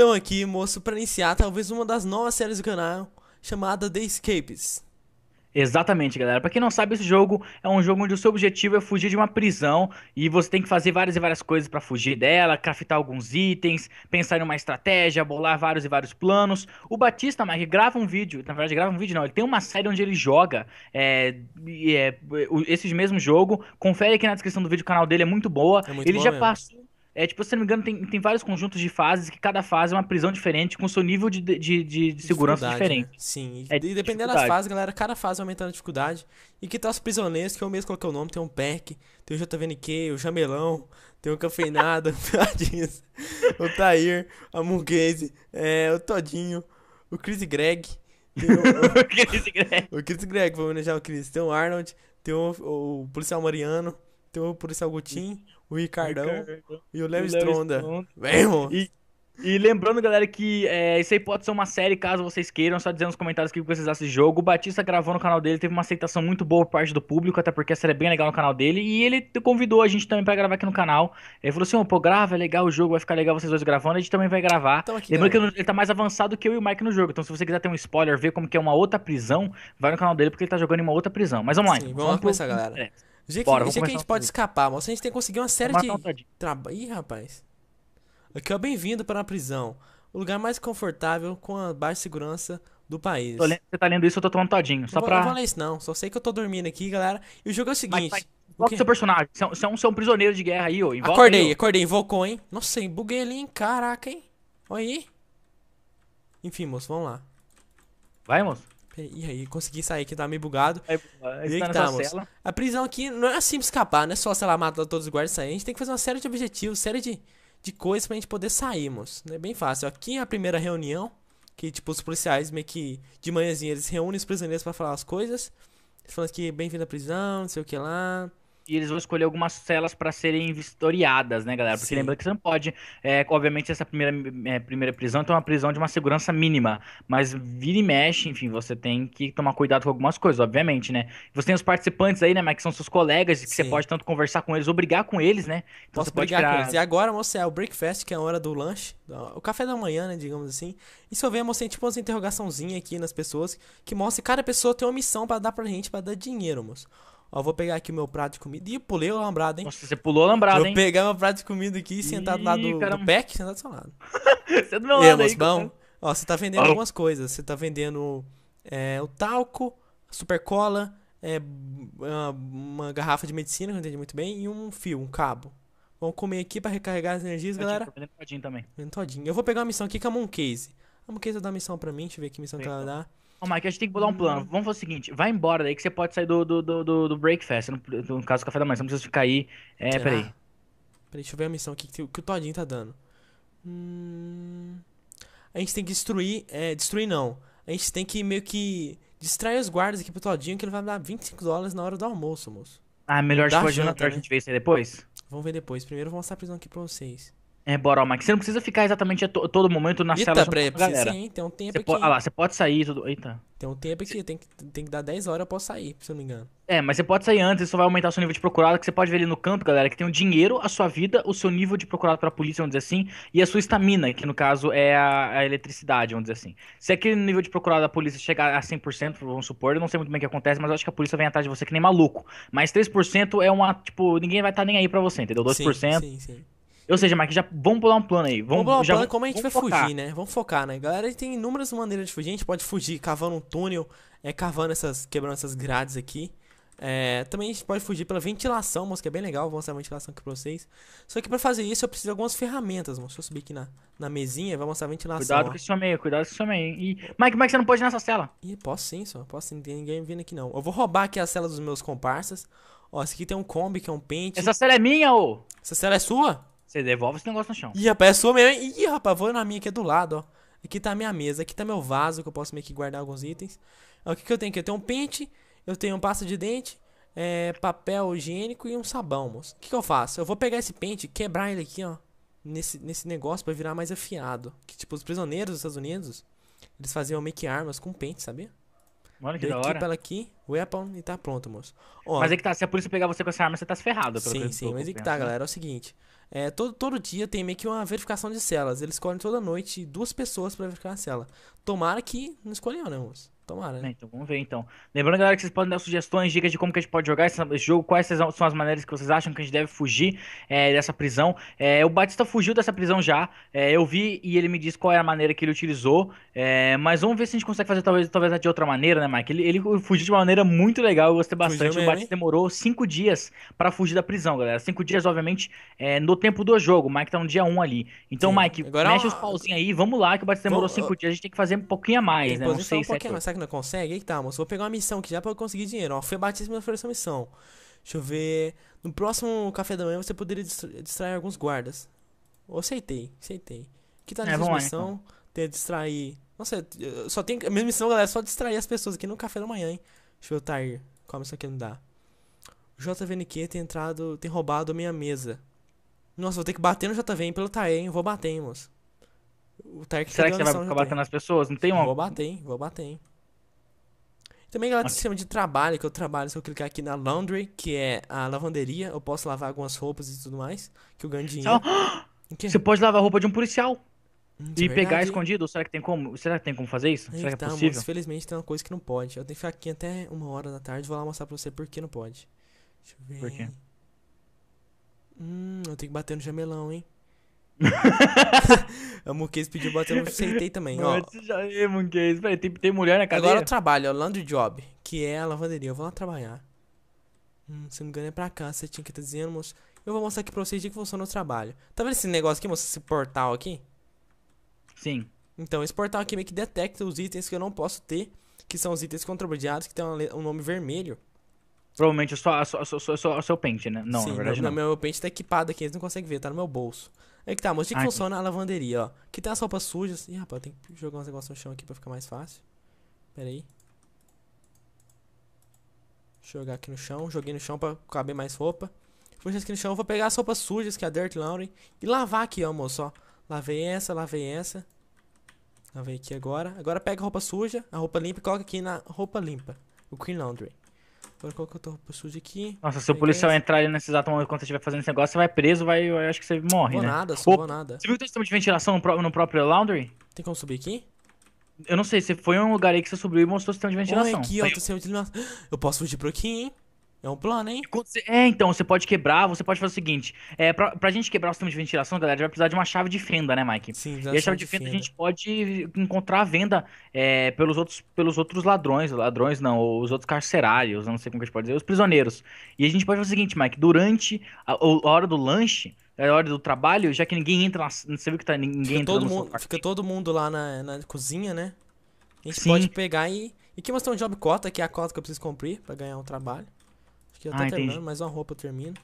Então aqui, moço, para iniciar talvez uma das novas séries do canal, chamada The Escapes. Exatamente, galera. Para quem não sabe, esse jogo é um jogo onde o seu objetivo é fugir de uma prisão e você tem que fazer várias e várias coisas para fugir dela, craftar alguns itens, pensar em uma estratégia, bolar vários e vários planos. O Batista Mike grava um vídeo, na verdade grava um vídeo não, ele tem uma série onde ele joga é, é, esse mesmo jogo. Confere aqui na descrição do vídeo, o canal dele é muito boa. É muito ele já mesmo. passou é tipo, se não me engano, tem, tem vários conjuntos de fases que cada fase é uma prisão diferente, com seu nível de, de, de, de segurança né? diferente. Né? Sim, é, e, de dependendo das fases, galera, cada fase aumentando a dificuldade. E que tá os prisioneiros, que eu mesmo coloquei o nome, tem um Peck, tem o JVNQ, o Jamelão, tem o Cafeinado, o Tair, a Mungaze, é, o Todinho, o Chris Greg. O, o, Chris Greg. O Chris Greg, vou homenagear o Chris. Tem o Arnold, tem o, o policial Mariano, tem o policial Gutin, o Ricardão, e o Léo Stronda. Vem, irmão. E, e lembrando, galera, que é, isso aí pode ser uma série, caso vocês queiram, só dizer nos comentários o que vocês acham desse jogo. O Batista gravou no canal dele, teve uma aceitação muito boa por parte do público, até porque a série é bem legal no canal dele. E ele convidou a gente também para gravar aqui no canal. Ele falou assim, oh, pô, grava, é legal o jogo, vai ficar legal vocês dois gravando, a gente também vai gravar. aqui, lembrando que ele tá mais avançado que eu e o Mike no jogo, então se você quiser ter um spoiler, ver como que é uma outra prisão, vai no canal dele, porque ele tá jogando em uma outra prisão. Mas vamos lá. Sim, então. vamos, lá começar, pro... galera. O jeito, Bora, que, jeito que a gente pode escapar, moço. A gente tem que conseguir uma série de. Um Ih, rapaz. Aqui é bem-vindo para a prisão. O lugar mais confortável com a baixa segurança do país. Lendo, você tá lendo isso, eu tô tomando todinho. Só eu pra... não vou isso, não. Só sei que eu tô dormindo aqui, galera. E o jogo é o seguinte. que é o seu personagem. É você é, um, você, é um, prisioneiro de guerra aí, ô. Invoca acordei, aí, ó. acordei, invocou, hein? Nossa, buguei ali, hein? Caraca, hein? Olha aí. Enfim, moço, vamos lá. Vai, moço. E aí, consegui sair que tá meio bugado. É, e aí tá que tá, moço. A prisão aqui não é simples escapar, não é só, sei lá, matar todos os guardas e sair. A gente tem que fazer uma série de objetivos, série de, de coisas pra gente poder sair, moço. É bem fácil. Aqui é a primeira reunião, que, tipo, os policiais meio que de manhãzinha eles reúnem os prisioneiros para falar as coisas. falando que bem-vindo à prisão, não sei o que lá e eles vão escolher algumas celas para serem vistoriadas, né, galera? Porque Sim. lembra que você não pode, é, obviamente, essa primeira, é, primeira prisão então é uma prisão de uma segurança mínima, mas vira e mexe, enfim, você tem que tomar cuidado com algumas coisas, obviamente, né? Você tem os participantes aí, né, mas que são seus colegas, que Sim. você pode tanto conversar com eles obrigar com eles, né? Então Posso você brigar tirar... com eles. E agora, moça, é o breakfast, que é a hora do lanche, o café da manhã, né, digamos assim. E se eu ver, moça, tem tipo umas interrogaçãozinha aqui nas pessoas que mostra que cada pessoa tem uma missão para dar pra gente, para dar dinheiro, moço. Ó, vou pegar aqui meu prato de comida. Ih, pulei o lambrado, hein? Nossa, você pulou o lambrado, vou hein? Vou pegar meu prato de comida aqui e sentar do lado do, do pack, sentar do seu lado. você é do meu lado, aí, bom. Ó, você tá vendendo oh. algumas coisas. Você tá vendendo é, o talco, super cola, é, uma, é, uma, garrafa de medicina, que eu entendi muito bem, e um fio, um cabo. Vamos comer aqui pra recarregar as energias, todinho, galera. Tô todinho também. Todinho. Eu vou pegar uma missão aqui com a Mooncase. A Mooncase vai dar uma missão pra mim, deixa eu ver que missão Sim, que ela então. dá. Ô, Mike, a gente tem que botar um plano. Uhum. Vamos fazer o seguinte: vai embora daí que você pode sair do, do, do, do breakfast. No, caso do café da manhã, você não precisa ficar aí. É, Será? Ah. peraí. Peraí, deixa eu ver a missão aqui que, que o Todinho tá dando. Hum... A gente tem que destruir. É, destruir não. A gente tem que meio que distrair os guardas aqui pro Todinho, que ele vai dar 25 dólares na hora do almoço, moço. Ah, melhor se for a né? gente ver isso aí depois? Vamos ver depois. Primeiro eu vou mostrar a prisão aqui pra vocês. É, Mike. Você não precisa ficar exatamente a to todo momento na Eita, cela peraí, pra a galera. Sim, tem um tempo você ah lá, você pode sair tudo. Eita. Tem um tempo aqui, tem que, tem que dar 10 horas após sair, se eu não me engano. É, mas você pode sair antes, isso vai aumentar o seu nível de procurado, que você pode ver ali no campo, galera, que tem o dinheiro, a sua vida, o seu nível de procurado pra polícia, vamos dizer assim, e a sua estamina, que no caso é a, a, eletricidade, vamos dizer assim. Se aquele nível de procurado da polícia chegar a 100%, vamos supor, eu não sei muito bem o que acontece, mas eu acho que a polícia vem atrás de você que nem maluco. Mas 3% é uma, tipo, ninguém vai estar tá nem aí pra você, entendeu? 2%. Sim, sim, sim. Ou seja, Mike, já vamos pular um plano aí. Vamos, vamos pular um plano como a gente vai focar. fugir, né? Vamos focar, né? Galera, tem inúmeras maneiras de fugir. A gente pode fugir cavando um túnel, é, cavando essas. quebrando essas grades aqui. É, também a gente pode fugir pela ventilação, moço, que é bem legal. Vou mostrar a ventilação aqui pra vocês. Só que pra fazer isso eu preciso de algumas ferramentas, moço. Deixa eu subir aqui na, na mesinha e vou mostrar a ventilação. Cuidado ó. esse homem, aí, cuidado é que some aí. E... Mike, Mike, você não pode ir nessa cela. Ih, posso sim, só. Posso sim, não tem ninguém vindo aqui não. Eu vou roubar aqui a cela dos meus comparsas. Ó, esse aqui tem um combi que é um pente. Essa cela é minha, ô! Essa cela é sua? Você devolve esse negócio no chão. Ih, rapaz, é sua mesmo. Ih, rapaz, vou na minha que é do lado, ó. Aqui tá a minha mesa, aqui tá meu vaso, que eu posso meio que guardar alguns itens. Ó, o que, que eu tenho aqui? Eu tenho um pente, eu tenho um pasta de dente, é, papel higiênico e um sabão, moço. O que, que eu faço? Eu vou pegar esse pente, quebrar ele aqui, ó. Nesse, nesse negócio pra virar mais afiado. Que, tipo, os prisioneiros dos Estados Unidos, eles faziam meio que armas com pente, sabia? Mano, que da hora. ela aqui, weapon e tá pronto, moço. mas é que tá, se a polícia pegar você com essa arma, você tá ferrado. Sim, que sim, mas é que tá, galera, é o seguinte. É, todo, todo dia tem meio que uma verificação de celas. Eles escolhem toda noite duas pessoas pra verificar a cela. Tomara que não escolheu, né, moço? Tomara, né? É, então vamos ver então. Lembrando, galera, que vocês podem dar sugestões, dicas de como que a gente pode jogar esse jogo, quais são as maneiras que vocês acham que a gente deve fugir é, dessa prisão. É, o Batista fugiu dessa prisão já. É, eu vi e ele me disse qual é a maneira que ele utilizou. É, mas vamos ver se a gente consegue fazer talvez, talvez de outra maneira, né, Mike? Ele, ele fugiu de uma maneira muito legal, eu gostei bastante. Mesmo, o Batista hein? demorou cinco dias para fugir da prisão, galera. Cinco dias, obviamente, é, no tempo do jogo. O Mike tá no dia um ali. Então, Sim. Mike, Agora mexe os pauzinhos aí, vamos lá, que o Batista demorou vamos... cinco dias, a gente tem que fazer um pouquinho a mais, né? Não sei, um pouquinho, que não consegue? Aí tá, moço. Vou pegar uma missão aqui já pra eu conseguir dinheiro. Ó, foi batismo foi essa missão. Deixa eu ver. No próximo café da manhã você poderia distrair alguns guardas. Eu aceitei, aceitei. Que tá nessa é, é missão? Então. Ter distrair. Nossa, só tem. A minha missão, galera, é só distrair as pessoas aqui no café da manhã, hein? Deixa eu tá aí. Calma, isso aqui não dá. O JVNQ tem entrado. tem roubado a minha mesa. Nossa, vou ter que bater no JVN pelo Taer, hein? Vou bater, hein, moço. O Taer que tá Será que você vai ficar batendo nas pessoas? Não tem uma. Vou bater, hein? Vou bater, hein? Também galera do sistema de trabalho, que eu trabalho, se eu clicar aqui na laundry, que é a lavanderia, eu posso lavar algumas roupas e tudo mais, que eu ganho dinheiro. Você pode lavar a roupa de um policial. Hum, e é pegar escondido? Será que tem como? Será que tem como fazer isso? Será que tá, é possível? Moço, felizmente tem uma coisa que não pode. Eu tenho que ficar aqui até uma hora da tarde, vou lá mostrar pra você por que não pode. Deixa eu ver. Por quê? Hum, eu tenho que bater no jamelão, hein? a Muquês pediu bater, eu aceitei também. ó. já é Muquês. Tem, tem mulher na cadeira? Agora eu trabalho, ó, land Job, que é a lavanderia. Eu vou lá trabalhar. Hum, se não me engano é pra cá, você tinha que estar tá dizendo, moço. Eu vou mostrar aqui pra vocês o que funciona o trabalho. Tá vendo esse negócio aqui, moço? Esse portal aqui? Sim. Então, esse portal aqui meio que detecta os itens que eu não posso ter, que são os itens contrabandeados, que tem um nome vermelho. Provavelmente é só, é só, é só, só, pente, né? Não, Sim, na verdade meu, não. meu pente tá equipado aqui, eles não conseguem ver, tá no meu bolso. Aí que tá, mas o que, que funciona a lavanderia, ó. Que tem as roupas sujas. Ih, rapaz, tem que jogar uns negócios no chão aqui pra ficar mais fácil. Pera aí. Deixa eu jogar aqui no chão. Joguei no chão pra caber mais roupa. Vou aqui no chão, vou pegar as roupas sujas, que é a Dirt Laundry, e lavar aqui, ó, moço, ó. Lavei essa, lavei essa. Lavei aqui agora. Agora pega a roupa suja, a roupa limpa e coloca aqui na roupa limpa. O Queen Laundry. Agora qual que eu tô roupa suja aqui? Nossa, se o policial entrar ali nesse exato momento quando você estiver fazendo esse negócio, você vai preso, vai, eu acho que você morre, vou né? nada, só vou nada. Você viu que tem sistema de ventilação no, no próprio laundry? Tem como subir aqui? Eu não sei, você foi em um lugar aí que você subiu e mostrou o sistema de ventilação. Olha aqui, ó, eu... ventilação? eu posso fugir por aqui, hein? É um plano, hein? É, então, você pode quebrar, você pode fazer o seguinte: é, pra, pra gente quebrar o sistema de ventilação, galera, vai precisar de uma chave de fenda, né, Mike? Sim, E a chave de fenda, fenda, a gente pode encontrar a venda é, pelos, outros, pelos outros ladrões, ladrões não, os outros carcerários, não sei como que a gente pode dizer, os prisioneiros. E a gente pode fazer o seguinte, Mike: durante a, a hora do lanche, a hora do trabalho, já que ninguém entra na. Você viu que tá ninguém fica entra todo mundo, sofá. Fica todo mundo lá na, na cozinha, né? A gente Sim. pode pegar e. E que mostrar um job cota, que é a cota que eu preciso cumprir para ganhar um trabalho eu tá ah, tô entendi. terminando, mais uma roupa eu termino.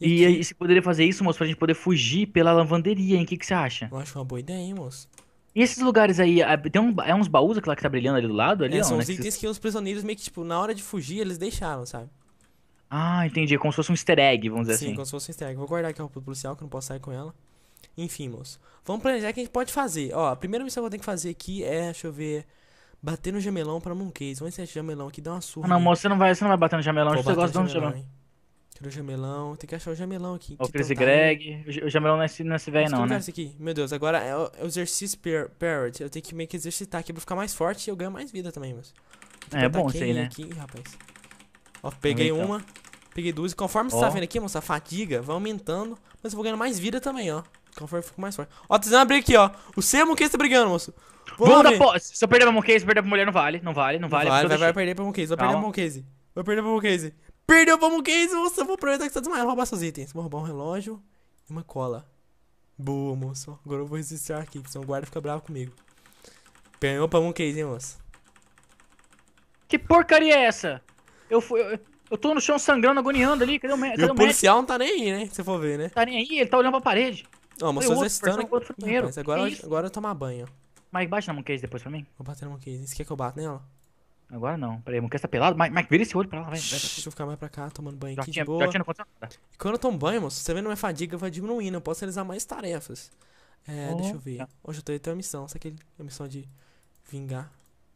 E, e você poderia fazer isso, moço, pra gente poder fugir pela lavanderia, hein? O que, que você acha? Eu acho uma boa ideia, hein, moço. E esses lugares aí, tem um, é uns baús aquela que tá brilhando ali do lado? Ali, é, ó, são né, os que itens que os prisioneiros meio que, tipo, na hora de fugir, eles deixaram, sabe? Ah, entendi. É como se fosse um easter egg, vamos dizer Sim, assim. Sim, como se fosse um easter egg. Vou guardar aqui a roupa do policial, que eu não posso sair com ela. Enfim, moço. Vamos planejar o que a gente pode fazer. Ó, a primeira missão que eu tenho que fazer aqui é, deixa eu ver... Bater no jamelão pra Monkeys. esse jamelão aqui dá uma surra. não, né? moço, você não vai, você não vai bater no jamelão. você gosta de jamelão. Quero o jamelão? Tem que achar o jamelão aqui. O Chris tá Greg. O jamelão não é esse, não é esse velho, não, né? É esse aqui? Meu Deus, agora é o, é o exercício parrot. Eu tenho que meio que exercitar aqui pra ficar mais forte e eu ganho mais vida também, moça. É, bom isso aí, né? Aqui, rapaz. Ó, peguei então. uma, peguei duas. E conforme oh. você tá vendo aqui, moça, a fadiga vai aumentando, mas eu vou ganhando mais vida também, ó. Conforme fica mais forte. Ó, tá tentando abrir aqui, ó. O C e a Monkeys tá brigando, moço. Vamos, Vamos dar Se eu perder pra Monkeys, perder pra mulher, não vale. Não vale, não vale. Não vale vai, vai, perder pra Monkeys, vai perder pra Monkeys. Vai perder pra Monkeys. Perdeu pra Monkeys, moço. Eu vou aproveitar que você tá desmaiando. Vou roubar seus itens. Vou roubar um relógio e uma cola. Boa, moço. Agora eu vou resistir aqui, senão o guarda fica bravo comigo. Ganhou pra Monkeys, hein, moço. Que porcaria é essa? Eu fui. Eu... Eu tô no chão sangrando, agoniando ali. Cadê o, cadê e o, o policial médico? não tá nem aí, né? Se você for ver, né? Tá nem aí, ele tá olhando pra parede. Não, mas eu tô exercitando. Outro, primeiro. Rapaz, agora, eu, agora eu tomar banho. Mike, bate na Monkeys depois pra mim. Vou bater na Monkeys. Você quer que eu bata nela? Agora não. Peraí, a Monkeys tá pelado. Mike, Mike, vira esse olho pra lá, vai. Deixa eu ficar mais pra cá, tomando banho já aqui tinha, de boa. Já tinha né? e quando eu tomo banho, moço, você vê não é fadiga, vai diminuindo. Eu posso realizar mais tarefas. É, oh, deixa eu ver. Tá. Hoje eu tenho uma missão. Sabe aquele, a missão de vingar?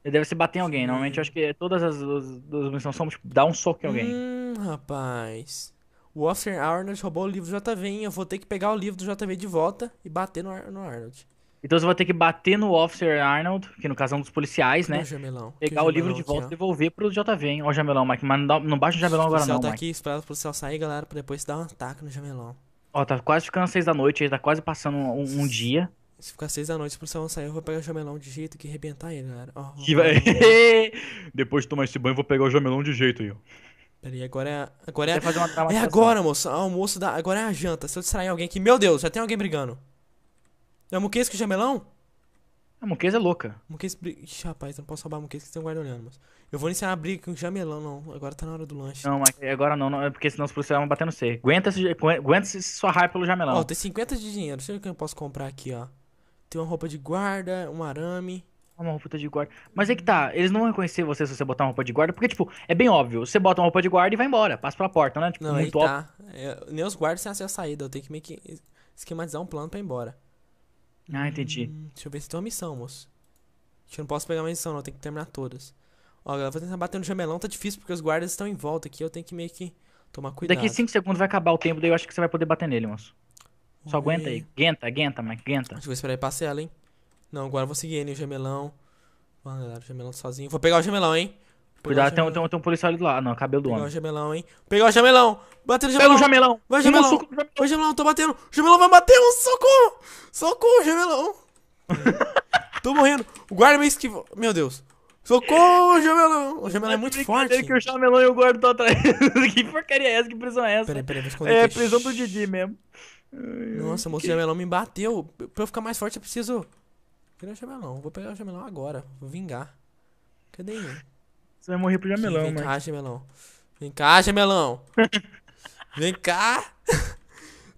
Ele deve se bater em alguém. Normalmente eu acho que é todas as, as, as missões são tipo, dar um soco em alguém. Hum, rapaz. O Officer Arnold roubou o livro do JV, hein? Eu vou ter que pegar o livro do JV de volta e bater no, Ar no Arnold. Então você vai ter que bater no Officer Arnold, que no caso é um dos policiais, né? Jamelão. Pegar o, livro de volta e devolver pro JV, hein? Ó, o Jamelão, Mike. Mas não, não baixa o Jamelão agora, não. O tá Mike. aqui, esperar o policial sair, galera, pra depois dar um ataque no Jamelão. Ó, tá quase ficando seis da noite, aí tá quase passando um, um dia. Se ficar seis da noite, o policial não sair, eu vou pegar o Jamelão de jeito que arrebentar ele, galera. Ó, que vai... depois de tomar esse banho, eu vou pegar o Jamelão de jeito aí, ó. Peraí, agora é. Agora é. é agora, moça. É almoço da. Agora é a janta. Se eu distrair alguém aqui. Meu Deus, já tem alguém brigando. É o Muquês que jamelão A Muquês é louca. Muquês. Ixi, rapaz, eu não posso salvar a Muquês que tem um guarda olhando, mas. Eu vou iniciar a briga com o jamelão, não. Agora tá na hora do lanche. Não, mas agora não, não é porque senão os policiais vão bater no C. Aguenta, -se, aguenta -se sua raiva pelo jamelão. Ó, tem 50 de dinheiro. Deixa eu ver o que eu posso comprar aqui, ó. Tem uma roupa de guarda, um arame uma roupa de guarda. Mas é que tá, eles não vão reconhecer você se você botar uma roupa de guarda, porque, tipo, é bem óbvio. Você bota uma roupa de guarda e vai embora, passa pela porta, né? Tipo, não, muito aí tá. Eu, é, nem os guardas têm acesso à saída, eu tenho que meio que esquematizar um plano pra ir embora. Ah, entendi. Hum, deixa eu ver se tem uma missão, moço. Eu não posso pegar uma missão, não, eu tenho que terminar todas. Ó, galera, vou tentar bater no jamelão, tá difícil porque os guardas estão em volta aqui, eu tenho que meio que tomar cuidado. Daqui 5 segundos vai acabar o tempo, daí eu acho que você vai poder bater nele, moço. Só aguenta aí. Aguenta, aguenta, mas aguenta. Deixa eu esperar ele passar ela, hein. Não, agora eu vou seguir ele, o gemelão. Mano, galera, o gemelão tá sozinho. Vou pegar o gemelão, hein? Cuidado, tem um, tem, um, tem um policial ali do lado. Não, cabelo do homem. Pegar o gemelão, hein? Pegar o gemelão. Bateu no gemelão. Pega o gemelão. Vai, gemelão. gemelão. Vai, gemelão. Tô batendo. O gemelão vai bater. Socorro. Socorro, gemelão. Tô morrendo. O guarda me esquivou. Meu Deus. Socorro, gemelão. O gemelão é muito forte. que o gemelão e o guarda estão atrás. que porcaria é essa? Que prisão é essa? Peraí, peraí. Vou esconder É, aqui. prisão do Didi mesmo. Nossa, moço, o gemelão me bateu. Pra eu ficar mais forte, eu preciso... Queria Vou pegar o chamelão agora. Vou vingar. Cadê ele? Você vai morrer pro jamelão, mano. Vem cá, chamelão. Vem cá, chamelão. Vem cá.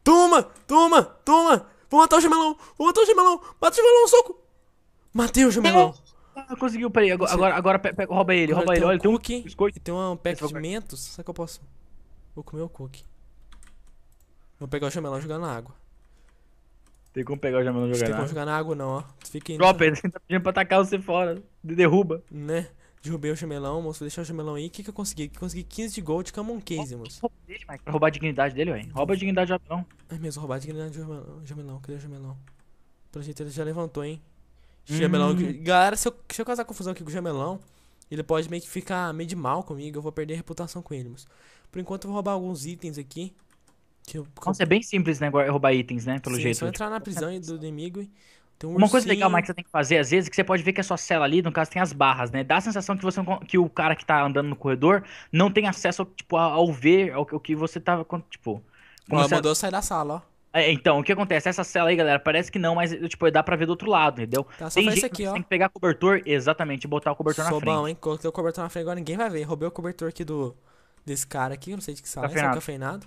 Toma, toma, toma. Vou matar o chamelão. Vou matar o chamelão. Mata o chamelão, soco. Matei o chamelão. Ah, conseguiu, peraí. Agora, agora, agora rouba ele, agora rouba ele. Olha, tem um cookie. Tem um pack de mentos. Será que eu posso? Vou comer o cookie. Vou pegar o chamelão e jogar na água. Tem como pegar o jamelão e jogar tem na água. Não jogar na água, não, ó. Tu fica indo. Dropa, ele tá pedindo pra atacar você fora. Derruba. Né? Derrubei o jamelão, moço. Deixar o jamelão aí. O que, que eu consegui? Consegui 15 de gold Camon Case, moço. Rouba Pra roubar a dignidade dele, ué. Rouba a dignidade do jamelão. É mesmo, roubar a dignidade do jamelão. Cadê o jamelão? Pelo jeito ele já levantou, hein? Hum. Jamelão. Galera, se eu, se eu causar confusão aqui com o jamelão, ele pode meio que ficar meio de mal comigo. Eu vou perder a reputação com ele, moço. Por enquanto eu vou roubar alguns itens aqui. Nossa, é bem simples, né? Roubar itens, né? Pelo Sim, é jeito. É só entrar na prisão do inimigo e. Um Uma coisa legal, Mike, que você tem que fazer, às vezes, é que você pode ver que a sua cela ali, no caso, tem as barras, né? Dá a sensação que, você, que o cara que tá andando no corredor não tem acesso, tipo, ao ver o que você tava, tipo... Como você... mandou sair da sala, ó. É, então, o que acontece? Essa cela aí, galera, parece que não, mas, tipo, dá pra ver do outro lado, entendeu? Tá, só tem gente aqui, ó. tem que pegar cobertor, exatamente, botar o cobertor Sou na bom, frente. bom, hein? Coloquei o cobertor na frente, agora ninguém vai ver. Roubei o cobertor aqui do... Desse cara aqui, não sei de que sala, cafeinado. Tá é cafeinado.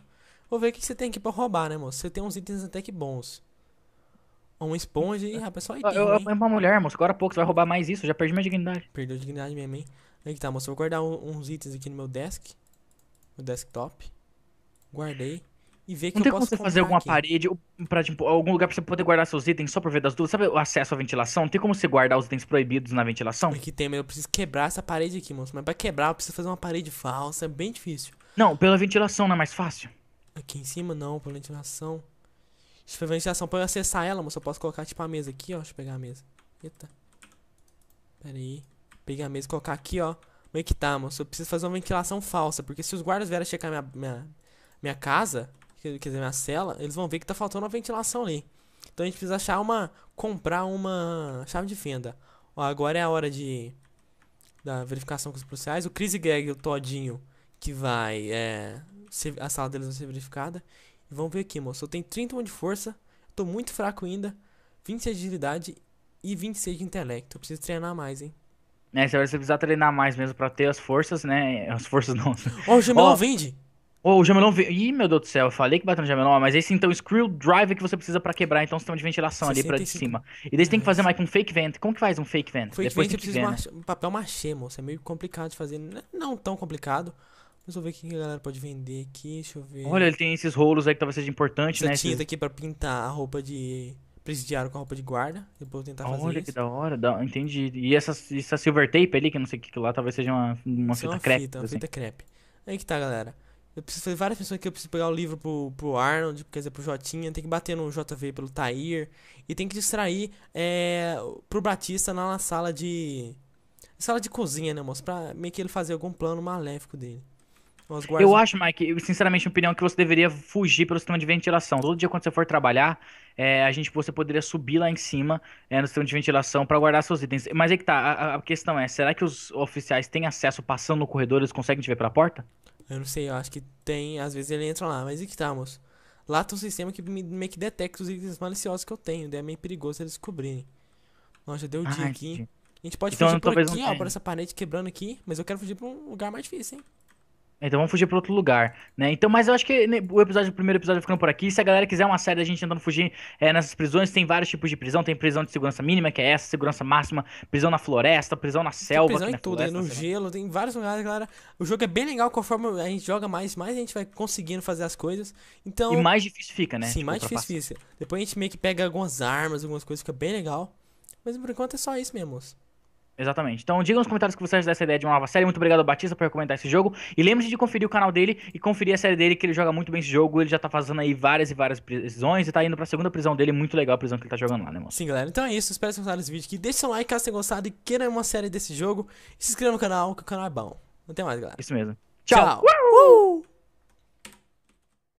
Vou ver o que você tem aqui pra roubar, né, moço? Você tem uns itens até que bons. Uma esponja e, rapaz, só item. Eu, eu, é uma mulher, moço. Agora há pouco você vai roubar mais isso. Eu já perdi minha dignidade. Perdeu a dignidade mesmo, hein? Aí que tá, moço. Eu vou guardar um, uns itens aqui no meu desk. No desktop. Guardei. E ver que Não tem eu como você fazer alguma aqui. parede pra, tipo, algum lugar pra você poder guardar seus itens só pra ver das duas. Sabe o acesso à ventilação? Não tem como você guardar os itens proibidos na ventilação? Aqui tem, mas eu preciso quebrar essa parede aqui, moço. Mas pra quebrar, eu preciso fazer uma parede falsa. É bem difícil. Não, pela ventilação não é mais fácil. Aqui em cima não, por ventilação. Problema de ventilação pra eu acessar ela, mas eu posso colocar tipo a mesa aqui, ó. Deixa eu pegar a mesa. Eita. Pera aí. Peguei a mesa e colocar aqui, ó. Como é que tá, moço? Eu preciso fazer uma ventilação falsa, porque se os guardas vierem checar minha, minha, minha casa, quer dizer, minha cela, eles vão ver que tá faltando uma ventilação ali. Então a gente precisa achar uma. comprar uma chave de fenda. Ó, agora é a hora de. da verificação com os policiais. O Chris Gag, o Todinho, que vai. É, ser, a sala deles vai ser verificada. E vamos ver aqui, moço. Eu tenho 31 de força, tô muito fraco ainda, 26 de agilidade e 26 de intelecto. Eu preciso treinar mais, hein? É, você vai precisar treinar mais mesmo pra ter as forças, né? As forças não. Ó, oh, o Gemelão oh, vende! Ô, oh, o Jamelão vende Ih, meu Deus do céu, eu falei que bateu no Jamelão, mas esse então driver que você precisa para quebrar, então sistema de ventilação 65. ali pra de cima. E daí você tem que é. fazer mais com um fake vent. Como que faz um fake vent? Fake Depois vent precisa de né? papel machê, moço. É meio complicado de fazer. Não é tão complicado. Deixa eu ver o que a galera pode vender aqui. Deixa eu ver. Olha, ele tem esses rolos aí que talvez seja importante, Essa né? tinta esses... aqui pra pintar a roupa de presidiário com a roupa de guarda. Depois tentar Olha, fazer Olha, que da hora. Da... Entendi. E essa, essa silver tape ali, que não sei o que, que lá, talvez seja uma, uma Isso fita é uma crepe. Fita, uma assim. fita crepe. Aí que tá, galera. Eu preciso fazer várias pessoas aqui. eu preciso pegar o livro pro, pro Arnold, quer dizer, pro Jotinha, tem que bater no JV pelo Tair. E tem que distrair é, pro Batista na sala de. Sala de cozinha, né, moço? Pra meio que ele fazer algum plano maléfico dele. Eu acho, Mike, sinceramente, minha opinião é que você deveria fugir pelo sistema de ventilação. Todo dia quando você for trabalhar, é, a gente você poderia subir lá em cima é, no sistema de ventilação para guardar seus itens. Mas aí é que tá, a, a, questão é, será que os oficiais têm acesso passando no corredor, eles conseguem te ver pela porta? Eu não sei, eu acho que tem, às vezes ele entra lá, mas e que tá, moço? Lá tem um sistema que me, meio que detecta os itens maliciosos que eu tenho, daí é meio perigoso eles descobrirem. Nossa, deu o dia Ai, aqui. A gente pode então, fugir por aqui, ó, por essa parede quebrando aqui, mas eu quero fugir pra um lugar mais difícil, hein? Então vamos fugir para outro lugar, né? Então, mas eu acho que né, o episódio, o primeiro episódio ficando por aqui. Se a galera quiser uma série da gente tentando fugir é, nessas prisões, tem vários tipos de prisão. Tem prisão de segurança mínima, que é essa, segurança máxima, prisão na floresta, prisão na selva. Tem prisão em tudo, floresta, né? no gelo, tem vários lugares, galera. O jogo é bem legal, conforme a gente joga mais, mais a gente vai conseguindo fazer as coisas. Então. E mais difícil fica, né? Sim, tipo, mais difícil fica. Depois a gente meio que pega algumas armas, algumas coisas, fica bem legal. Mas por enquanto é só isso, mesmo. moço. Exatamente. Então diga nos comentários que você acha dessa ideia de uma nova série. Muito obrigado ao Batista por recomendar esse jogo. E lembre-se de conferir o canal dele e conferir a série dele, que ele joga muito bem esse jogo. Ele já tá fazendo aí várias e várias prisões e tá indo pra segunda prisão dele. Muito legal a prisão que ele tá jogando lá, né, mano? Sim, galera. Então é isso. Espero que vocês gostaram desse vídeo aqui. Deixe seu like caso tenha gostado e queira uma série desse jogo. E se inscreva no canal, que o canal é bom. Até mais, galera. Isso mesmo. Tchau. Tchau.